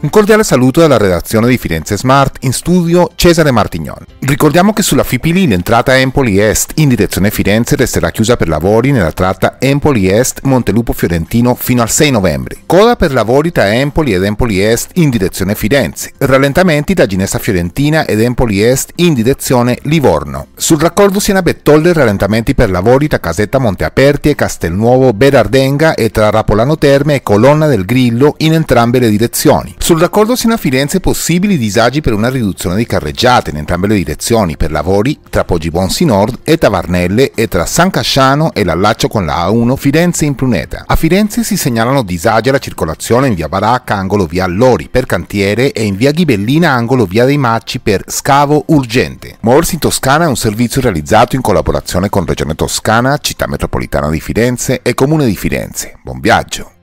Un cordiale saluto dalla redazione di Firenze Smart, in studio Cesare Martignon. Ricordiamo che sulla Fipili l'entrata Empoli Est in direzione Firenze resterà chiusa per lavori nella tratta Empoli Est-Montelupo Fiorentino fino al 6 novembre. Coda per lavori tra Empoli ed Empoli Est in direzione Firenze, rallentamenti da Ginessa Fiorentina ed Empoli Est in direzione Livorno. Sul raccordo Siena Bettolle rallentamenti per lavori tra Casetta Monteaperti e Castelnuovo Berardenga e tra Rapolano Terme e Colonna del Grillo in entrambe le direzioni. Sul raccordo Siena Firenze possibili disagi per una riduzione di carreggiate in entrambe le direzioni per lavori tra Poggibonsi Nord e Tavarnelle e tra San Casciano e l'allaccio con la A1 Firenze in Pruneta. A Firenze si segnalano disagi alla libera circolazione in via Baracca, angolo via Lori per cantiere e in via Ghibellina, angolo via dei Macci per scavo urgente. Muoversi in Toscana è un servizio realizzato in collaborazione con Regione Toscana, Città Metropolitana di Firenze e Comune di Firenze. Buon viaggio!